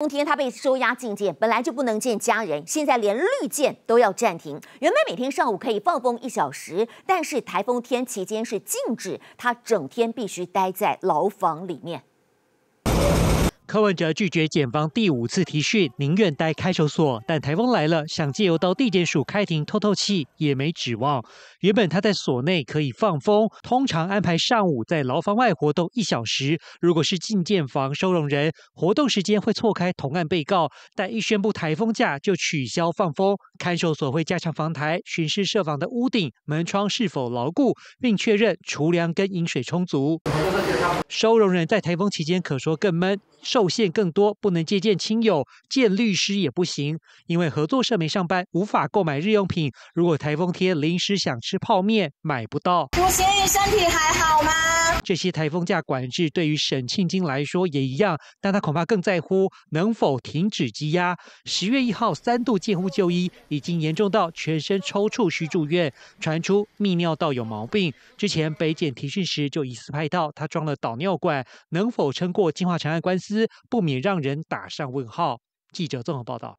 冬天他被收押禁见，本来就不能见家人，现在连绿箭都要暂停。原本每天上午可以放风一小时，但是台风天期间是禁止，他整天必须待在牢房里面。柯文哲拒绝检方第五次提讯，宁愿待看守所。但台风来了，想借由到地检署开庭透透气也没指望。原本他在所内可以放风，通常安排上午在牢房外活动一小时。如果是进建房收容人，活动时间会错开同案被告。但一宣布台风假就取消放风，看守所会加强防台，巡视设房的屋顶、门窗是否牢固，并确认厨粮跟饮水充足。收容人在台风期间可说更闷。受限更多，不能接见亲友，见律师也不行，因为合作社没上班，无法购买日用品。如果台风天临时想吃泡面，买不到。我咸鱼身体还好。这些台风价管制对于沈庆金来说也一样，但他恐怕更在乎能否停止积压。十月一号三度进护就医，已经严重到全身抽搐需住院，传出泌尿道有毛病。之前北检提讯时就疑似拍到他装了导尿管，能否撑过金化成案官司，不免让人打上问号。记者综合报道。